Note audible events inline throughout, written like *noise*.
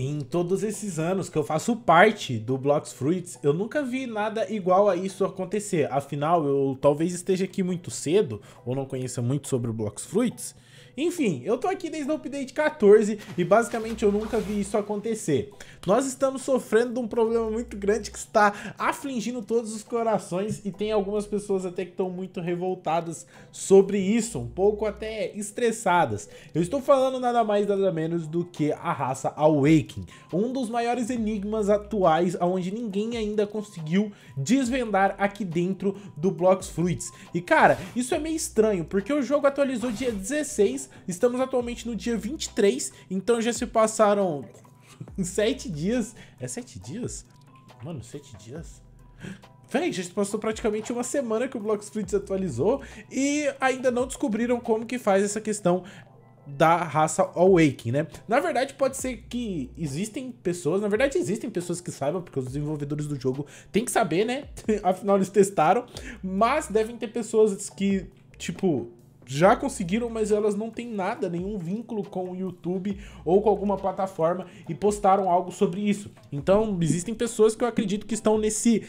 em todos esses anos que eu faço parte do Blocks Fruits, eu nunca vi nada igual a isso acontecer. Afinal, eu talvez esteja aqui muito cedo, ou não conheça muito sobre o Blocks Fruits, enfim, eu tô aqui desde o update 14 e basicamente eu nunca vi isso acontecer. Nós estamos sofrendo de um problema muito grande que está afligindo todos os corações e tem algumas pessoas até que estão muito revoltadas sobre isso, um pouco até estressadas. Eu estou falando nada mais nada menos do que a raça Awakening, um dos maiores enigmas atuais onde ninguém ainda conseguiu desvendar aqui dentro do Blocks Fruits. E cara, isso é meio estranho, porque o jogo atualizou dia 16 Estamos atualmente no dia 23, então já se passaram 7 *laughs* dias. É 7 dias? Mano, 7 dias? Véi, já se passou praticamente uma semana que o Block Split atualizou e ainda não descobriram como que faz essa questão da raça Awakening, né? Na verdade, pode ser que existem pessoas, na verdade existem pessoas que saibam, porque os desenvolvedores do jogo têm que saber, né? *laughs* Afinal, eles testaram, mas devem ter pessoas que, tipo, já conseguiram, mas elas não têm nada, nenhum vínculo com o YouTube ou com alguma plataforma e postaram algo sobre isso. Então, existem pessoas que eu acredito que estão nesse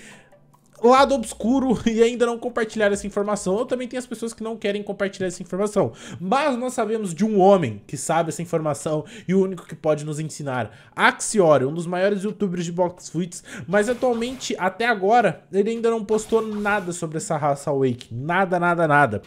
lado obscuro *laughs* e ainda não compartilhar essa informação. Ou também tem as pessoas que não querem compartilhar essa informação. Mas nós sabemos de um homem que sabe essa informação e o único que pode nos ensinar. Axiore, um dos maiores youtubers de box mas atualmente, até agora, ele ainda não postou nada sobre essa raça Awake. Nada, nada, nada.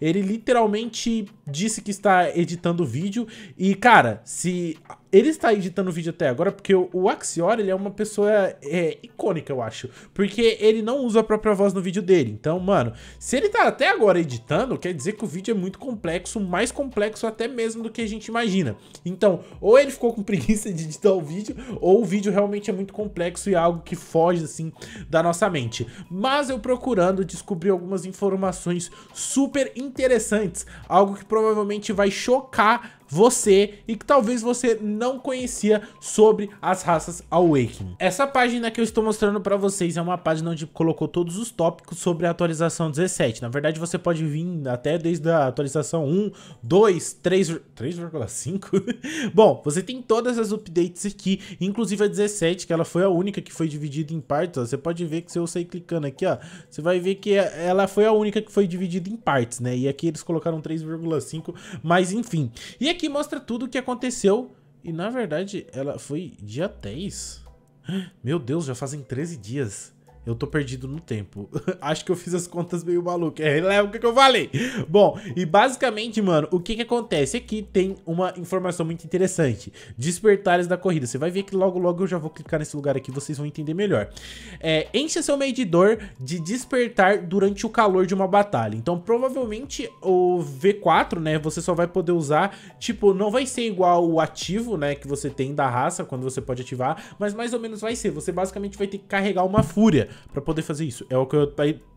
Ele literalmente disse que está editando vídeo e, cara, se ele está editando o vídeo até agora porque o, Axior, ele é uma pessoa é, icônica, eu acho. Porque ele não usa a própria voz no vídeo dele. Então, mano, se ele está até agora editando, quer dizer que o vídeo é muito complexo, mais complexo até mesmo do que a gente imagina. Então, ou ele ficou com *laughs* preguiça de editar o vídeo, ou o vídeo realmente é muito complexo e é algo que foge, assim, da nossa mente. Mas eu procurando descobri algumas informações super interessantes, algo que provavelmente vai chocar você e que talvez você não conhecia sobre as raças Awakening. Essa página que eu estou mostrando para vocês é uma página onde colocou todos os tópicos sobre a atualização 17. Na verdade, você pode vir até desde a atualização 1, 2, 3, 3,5. Bom, você tem todas as updates aqui, inclusive a 17, que ela foi a única que foi dividida em partes. Ó. Você pode ver que se eu sair clicando aqui, ó, você vai ver que ela foi a única que foi dividida em partes, né? E aqui eles colocaram 3,5, mas enfim. E aqui aqui mostra tudo o que aconteceu. E na verdade, ela foi dia 10. *gasps* Meu Deus, já fazem 13 dias. Eu tô perdido no tempo. *laughs* Acho que eu fiz as contas meio maluca. É, leva o que, eu falei. Bom, e basicamente, mano, o que que acontece? Aqui tem uma informação muito interessante. Despertares da corrida. Você vai ver que logo, logo eu já vou clicar nesse lugar aqui. Vocês vão entender melhor. É, encha seu medidor de despertar durante o calor de uma batalha. Então, provavelmente, o V4, né? Você só vai poder usar, tipo, não vai ser igual o ativo, né? Que você tem da raça, quando você pode ativar. Mas mais ou menos vai ser. Você basicamente vai ter que carregar uma fúria para poder fazer isso. É o que eu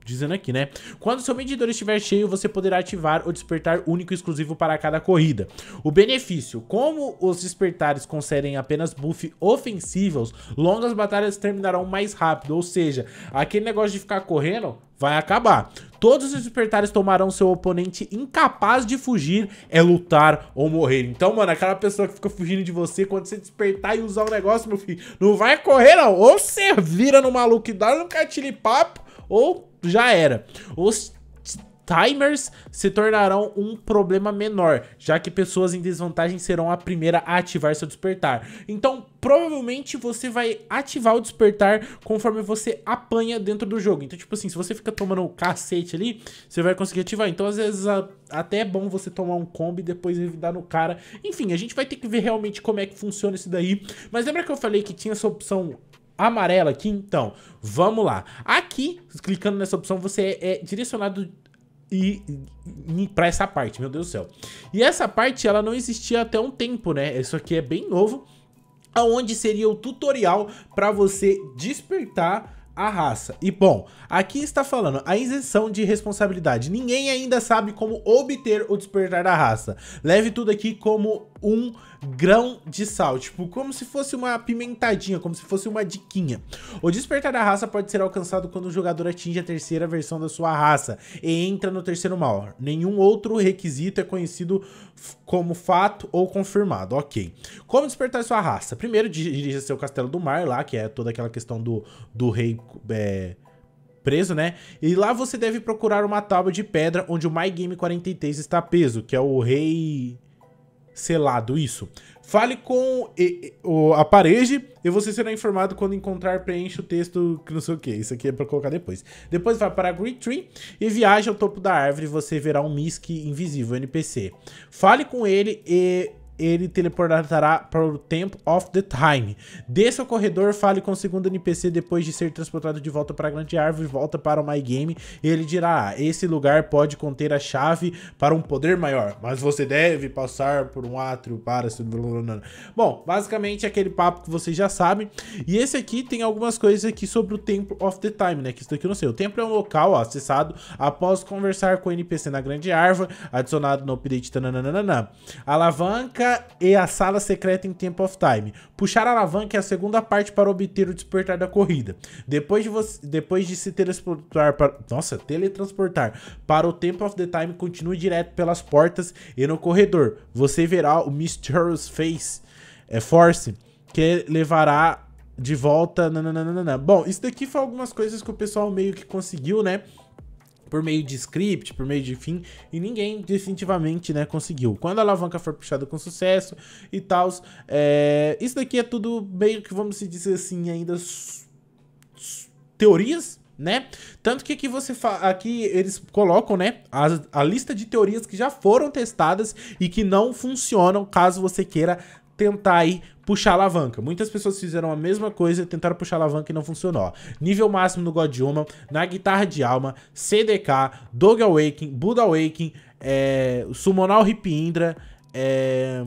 dizendo aqui, né? Quando seu medidor estiver cheio, você poderá ativar o despertar único e exclusivo para cada corrida. O benefício, como os despertares concedem apenas buff ofensivos, longas batalhas terminarão mais rápido, ou seja, aquele negócio de ficar correndo vai acabar. Todos os despertares tomarão seu oponente incapaz de fugir, é lutar ou morrer. Então, mano, aquela pessoa que fica fugindo de você, quando você despertar e usar o um negócio, meu filho, não vai correr não. Ou você vira no maluco e dá um catilipapo, ou já era. Os timers se tornarão um problema menor, já que pessoas em desvantagem serão a primeira a ativar seu despertar. Então, provavelmente você vai ativar o despertar conforme você apanha dentro do jogo. Então, tipo assim, se você fica tomando o cacete ali, você vai conseguir ativar. Então, às vezes, a... até é bom você tomar um combo e depois revidar no cara. Enfim, a gente vai ter que ver realmente como é que funciona isso daí. Mas lembra que eu falei que tinha essa opção amarela aqui, então, vamos lá. Aqui, clicando nessa opção, você é, é direcionado e, e para essa parte, meu Deus do céu. E essa parte, ela não existia até um tempo, né? Isso aqui é bem novo, aonde seria o tutorial para você despertar a raça. E bom, aqui está falando a isenção de responsabilidade. Ninguém ainda sabe como obter o despertar da raça. Leve tudo aqui como um grão de sal, tipo, como se fosse uma pimentadinha, como se fosse uma diquinha. O despertar da raça pode ser alcançado quando o jogador atinge a terceira versão da sua raça e entra no terceiro mal. Nenhum outro requisito é conhecido como fato ou confirmado, ok. Como despertar sua raça? Primeiro, dirija seu castelo do mar lá, que é toda aquela questão do, do rei... É preso, né? E lá você deve procurar uma tábua de pedra onde o My Game 43 está preso, que é o rei selado isso. Fale com a parede e você será informado quando encontrar preencha o texto que não sei o que. Isso aqui é para colocar depois. Depois vá para a Green Tree e viaja ao topo da árvore. Você verá um Misk invisível, NPC. Fale com ele e ele teleportará para o Tempo of the Time. Desça o corredor, fale com o segundo NPC depois de ser transportado de volta para a Grande Árvore, volta para o My Game e ele dirá: ah, esse lugar pode conter a chave para um poder maior, mas você deve passar por um átrio para Bom, basicamente é aquele papo que vocês já sabem. E esse aqui tem algumas coisas aqui sobre o Tempo of the Time, né? Que isso daqui eu não sei. O templo é um local ó, acessado após conversar com o NPC na Grande Árvore, adicionado no update. Tananana. Alavanca e a Sala Secreta em Tempo of Time. Puxar a alavanca é a segunda parte para obter o despertar da corrida. Depois de, você, depois de se teletransportar para, nossa, teletransportar para o Tempo of the Time, continue direto pelas portas e no corredor. Você verá o Mysterious Face é, Force, que levará de volta. Nananana. Bom, isso daqui foi algumas coisas que o pessoal meio que conseguiu, né? por meio de script, por meio de fim, e ninguém definitivamente né, conseguiu. Quando a alavanca for puxada com sucesso e tal, é... isso daqui é tudo meio que, vamos dizer assim, ainda teorias, né? Tanto que aqui você aqui eles colocam, né, a, a lista de teorias que já foram testadas e que não funcionam caso você queira tentar aí puxar a alavanca. Muitas pessoas fizeram a mesma coisa, tentaram puxar a alavanca e não funcionou. Nível máximo no God Human, na Guitarra de Alma, CDK, Dog Awakening, Buddha Awakening, é, Summonal Hip Indra, é,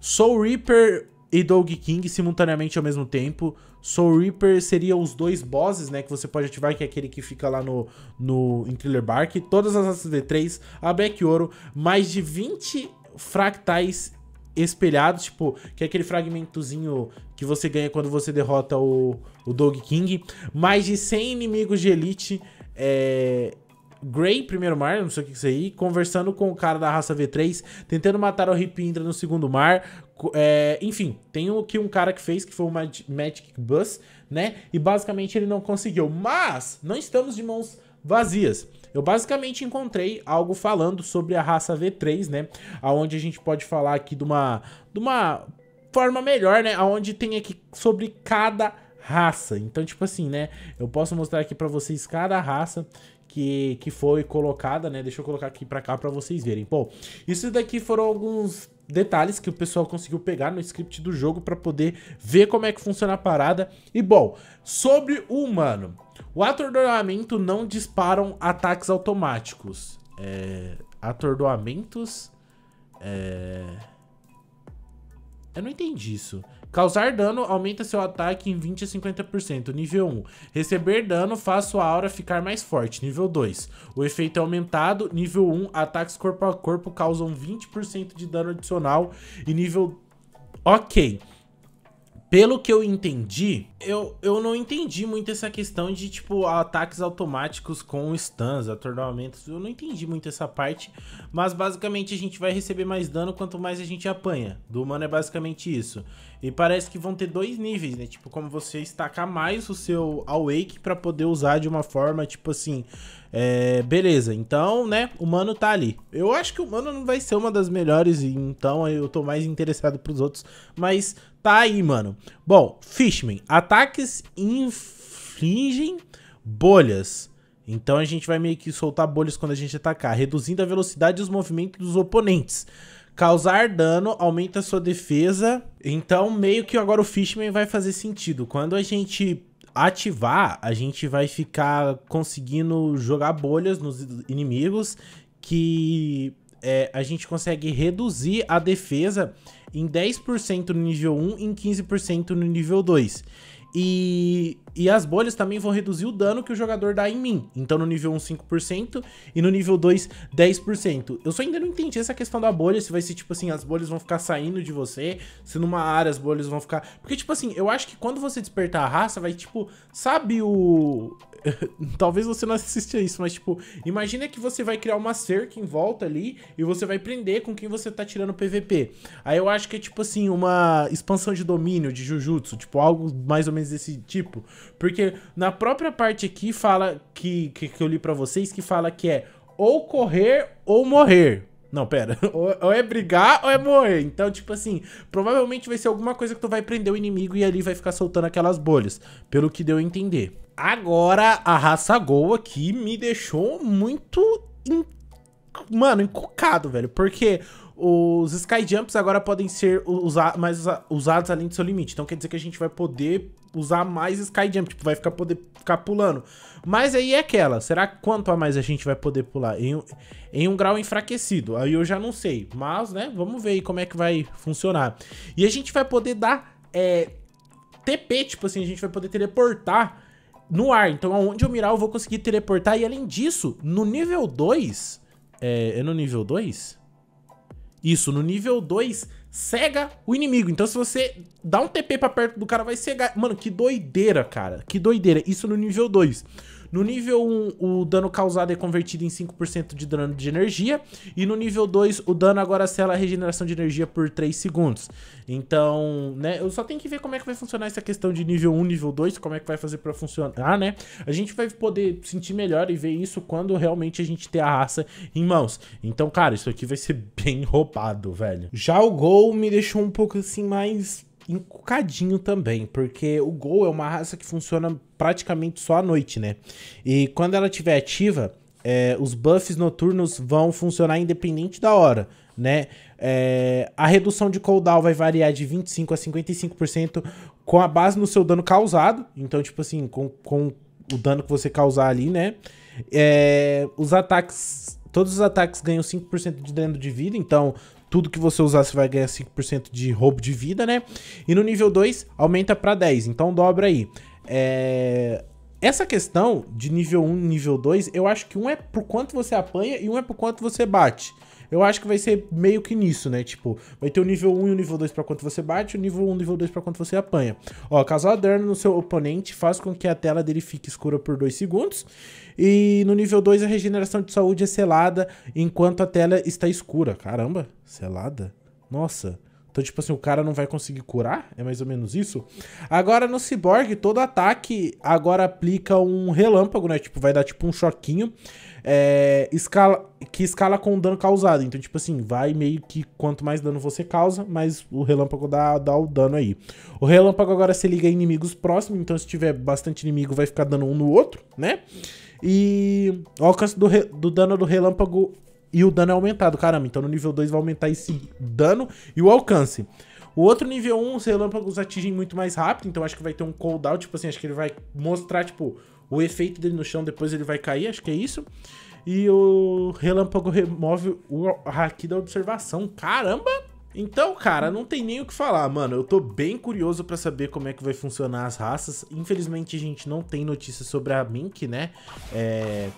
Soul Reaper e Dog King simultaneamente ao mesmo tempo. Soul Reaper seria os dois bosses, né? Que você pode ativar, que é aquele que fica lá no, no em Thriller Bark. Todas as raças D3, a Black Ouro, mais de 20 fractais espelhados, tipo, que é aquele fragmentozinho que você ganha quando você derrota o, o Dog King. Mais de 100 inimigos de elite. É, Gray, primeiro mar, não sei o que é isso aí, conversando com o cara da raça V3, tentando matar o Ripindra no segundo mar. É, enfim, tem o que um cara que fez, que foi o Magic Bus, né? E basicamente ele não conseguiu. Mas não estamos de mãos vazias eu basicamente encontrei algo falando sobre a raça V3, né? Aonde a gente pode falar aqui de uma, de uma forma melhor, né? Aonde tem aqui sobre cada raça. Então, tipo assim, né? Eu posso mostrar aqui para vocês cada raça que, que foi colocada, né? Deixa eu colocar aqui para cá para vocês verem. Bom, isso daqui foram alguns detalhes que o pessoal conseguiu pegar no script do jogo para poder ver como é que funciona a parada. E bom, sobre o humano. O atordoamento não disparam ataques automáticos. É, atordoamentos... É... Eu não entendi isso. Causar dano aumenta seu ataque em 20 a 50%. Nível 1. Receber dano faz sua aura ficar mais forte. Nível 2. O efeito é aumentado. Nível 1. Ataques corpo a corpo causam 20% de dano adicional. E nível... Ok. Pelo que eu entendi, eu, eu não entendi muito essa questão de, tipo, ataques automáticos com stuns, atordoamentos. Eu não entendi muito essa parte, mas basicamente a gente vai receber mais dano quanto mais a gente apanha. Do humano é basicamente isso. E parece que vão ter dois níveis, né? Tipo, como você estacar mais o seu Awake para poder usar de uma forma, tipo assim, é, beleza, então, né, o Mano tá ali. Eu acho que o Mano não vai ser uma das melhores, então eu tô mais interessado pros outros, mas tá aí, mano. Bom, Fishman, ataques infligem bolhas. Então a gente vai meio que soltar bolhas quando a gente atacar, reduzindo a velocidade e os movimentos dos oponentes. Causar dano aumenta sua defesa. Então meio que agora o Fishman vai fazer sentido. Quando a gente ativar, a gente vai ficar conseguindo jogar bolhas nos inimigos que é, a gente consegue reduzir a defesa em 10% no nível 1 e em 15% no nível 2. E, e as bolhas também vão reduzir o dano que o jogador dá em mim. Então no nível 1, 5% e no nível 2, 10%. Eu só ainda não entendi essa questão da bolha, se vai ser tipo assim, as bolhas vão ficar saindo de você, se numa área as bolhas vão ficar... Porque tipo assim, eu acho que quando você despertar a raça, vai tipo, sabe o... *laughs* Talvez você não assista isso, mas tipo, imagina que você vai criar uma cerca em volta ali e você vai prender com quem você tá tirando PVP. Aí eu acho que é tipo assim, uma expansão de domínio de Jujutsu, tipo algo mais ou menos desse tipo. Porque na própria parte aqui fala que, que, que eu li para vocês que fala que é ou correr ou morrer. Não, pera. *laughs* Ou, é brigar ou é morrer. Então, tipo assim, provavelmente vai ser alguma coisa que tu vai prender o inimigo e ali vai ficar soltando aquelas bolhas. Pelo que deu a entender. Agora, a raça Gol aqui me deixou muito. In... Mano, encucado, velho. Porque os Sky Jumps agora podem ser usa mais usados além do seu limite. Então quer dizer que a gente vai poder usar mais Sky Jump, tipo, vai ficar, poder, ficar pulando. Mas aí é aquela, será que quanto a mais a gente vai poder pular? Em, em um grau enfraquecido, aí eu já não sei, mas, né, vamos ver aí como é que vai funcionar. E a gente vai poder dar é, TP, tipo assim, a gente vai poder teleportar no ar, então aonde eu mirar eu vou conseguir teleportar, e além disso, no nível 2, é, é no nível 2? Isso, no nível 2 cega o inimigo. Então se você dá um TP pra perto do cara, vai cegar. Mano, que doideira, cara. Que doideira. Isso no nível 2. No nível 1, o dano causado é convertido em 5% de dano de energia. E no nível 2, o dano agora sela a regeneração de energia por 3 segundos. Então, né, eu só tenho que ver como é que vai funcionar essa questão de nível 1, nível 2, como é que vai fazer pra funcionar, né? A gente vai poder sentir melhor e ver isso quando realmente a gente ter a raça em mãos. Então, cara, isso aqui vai ser *laughs* bem roubado, velho. Já o Gol me deixou um pouco assim mais encucadinho também, porque o Gol é uma raça que funciona praticamente só à noite, né? E quando ela estiver ativa, é, os buffs noturnos vão funcionar independente da hora, né? É, a redução de cooldown vai variar de 25% a 55% com a base no seu dano causado. Então, tipo assim, com, com o dano que você causar ali, né? É, os ataques. Todos os ataques ganham 5% de dano de vida, então tudo que você usar você vai ganhar 5% de roubo de vida, né? E no nível 2 aumenta para 10, então dobra aí. É... Essa questão de nível 1 e nível 2, eu acho que um é por quanto você apanha e um é por quanto você bate. Eu acho que vai ser meio que nisso, né? Tipo, vai ter o nível 1 e o nível 2 pra quanto você bate, o nível 1 e o nível 2 pra quanto você apanha. Ó, causar dano no seu oponente faz com que a tela dele fique escura por 2 segundos. E no nível 2 a regeneração de saúde é selada enquanto a tela está escura. Caramba, selada? Nossa. Então, tipo assim, o cara não vai conseguir curar? É mais ou menos isso? Agora, no Cyborg, todo ataque agora aplica um relâmpago, né? Tipo, vai dar tipo um choquinho é, escala, que escala com o dano causado. Então, tipo assim, vai meio que quanto mais dano você causa, mais o relâmpago dá, dá o dano aí. O relâmpago agora se liga a inimigos próximos, então se tiver bastante inimigo, vai ficar dando um no outro, né? E o alcance do, re, do dano do relâmpago e o dano é aumentado. Caramba, então no nível 2 vai aumentar esse dano e o alcance. O outro nível 1, os relâmpagos atingem muito mais rápido, então acho que vai ter um cooldown, tipo assim, acho que ele vai mostrar, tipo, o efeito dele no chão, depois ele vai cair, acho que é isso. E o relâmpago remove o haki da observação. Caramba! Então, cara, não tem nem o que falar, mano. Eu tô bem curioso para saber como é que vai funcionar as raças. Infelizmente, a gente não tem notícias sobre a Mink, né? É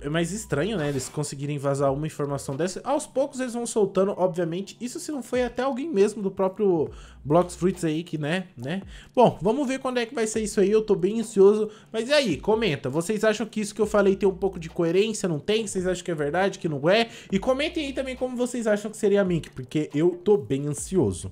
é mais estranho, né? Eles conseguirem vazar uma informação dessa. Aos poucos eles vão soltando, obviamente. Isso se não foi até alguém mesmo do próprio Blocks Fruits aí, que, né, né? Bom, vamos ver quando é que vai ser isso aí. Eu tô bem ansioso. Mas e aí, comenta. Vocês acham que isso que eu falei tem um pouco de coerência? Não tem? Vocês acham que é verdade, que não é? E comentem aí também como vocês acham que seria a Mink, porque eu tô bem ansioso.